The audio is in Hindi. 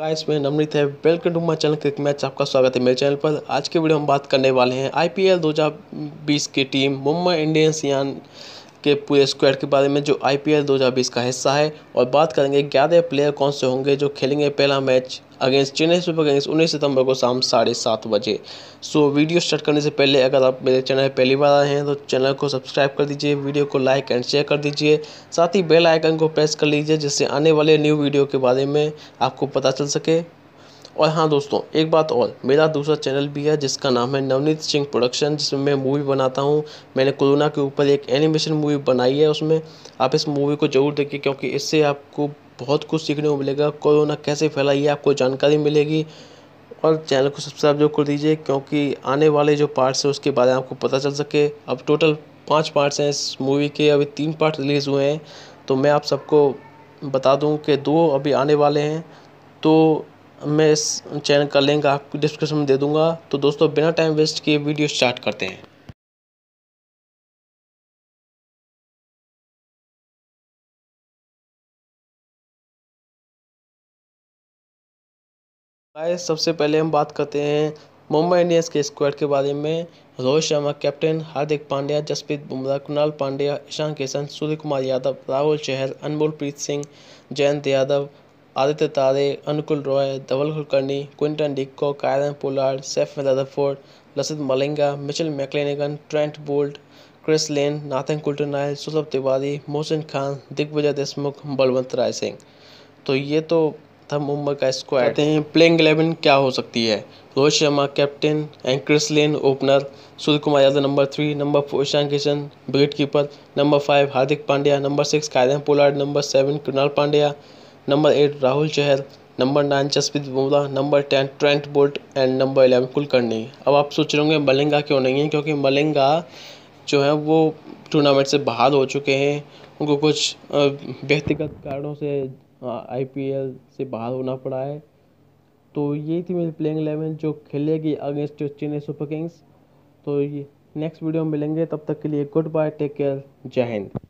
गाइस मैं नमृत है welcome to my channel cricket match आपका स्वागत है मेरे चैनल पर आज के वीडियो हम बात करने वाले हैं आईपीएल 2020 की टीम मुंबई इंडियंस यान के पूरे स्क्वाड के बारे में जो आईपीएल 2020 का हिस्सा है और बात करेंगे ग्यारह प्लेयर कौन से होंगे जो खेलेंगे पहला match against Chennai Super Kings उन्नीस सितंबर को शाम साढ़े सात बजे सो वीडियो स्टार्ट करने से पहले अगर आप मेरे चैनल पहली बार आए हैं तो चैनल को सब्सक्राइब कर दीजिए वीडियो को लाइक एंड शेयर कर दीजिए साथ ही बेल आइकन को प्रेस कर लीजिए जिससे आने वाले न्यू वीडियो के बारे में आपको पता चल सके और हाँ दोस्तों एक बात और मेरा दूसरा चैनल भी है जिसका नाम है नवनीत सिंह प्रोडक्शन जिसमें मैं मूवी बनाता हूँ मैंने कोरोना के ऊपर एक एनिमेशन मूवी बनाई है उसमें आप इस मूवी को ज़रूर देखिए क्योंकि इससे आपको बहुत कुछ सीखने को मिलेगा कोरोना कैसे फैला ये आपको जानकारी मिलेगी और चैनल को सब्सक्राइब जरूर कर दीजिए क्योंकि आने वाले जो पार्ट्स हैं उसके बारे में आपको पता चल सके अब टोटल पाँच पार्ट्स हैं इस मूवी के अभी तीन पार्ट रिलीज़ हुए हैं तो मैं आप सबको बता दूँ कि दो अभी आने वाले हैं तो मैं इस चैनल का लिंक आपको डिस्क्रिप्शन में दे दूंगा तो दोस्तों बिना टाइम वेस्ट किए वीडियो स्टार्ट करते हैं सबसे पहले हम बात करते हैं मुंबई इंडियंस के स्क्वाड के बारे में Rohit Sharma captain Hardik Pandya Jasprit Bumrah Kunal Pandya Ishan Kishan Surya Kumar Yadav Rahul Chahar Anmol Preet Singh Jayant Yadav Aditya Tare Anukul Roy Dhawal Kulkarni Quinton de Kock Kieron Pollard सेफ Rutherford Lasith Malinga Mitchell McClenaghan Trent Boult Chris Lynn Nathan Coulter-Nile Sulabh Tiwari Mohsin Khan Digvijay Deshmukh Balwant राय सिंह तो ये तो था मुंबई का स्क्वाड हैं प्लेइंग एलेवन क्या हो सकती है Rohit Sharma captain and Chris Lynn opener Surya Kumar Yadav number three number four Ishan Kishan wicket keeper number five Hardik Pandya number six Kieron Pollard number seven Krunal Pandya number eight Rahul Chahar number nine Jasprit Bumrah number ten Trent Boult and number eleven Kulkarni अब आप सोच रहे होंगे मलिंगा क्यों नहीं है क्योंकि मलिंगा जो है वो टूर्नामेंट से बाहर हो चुके हैं उनको कुछ व्यक्तिगत कारणों से आईपीएल से बाहर होना पड़ा है तो ये थी मेरी प्लेइंग एलेवन जो खेलेगी अगेंस्ट चेन्नई सुपर किंग्स तो ये नेक्स्ट वीडियो में मिलेंगे तब तक के लिए गुड बाय टेक केयर जय हिंद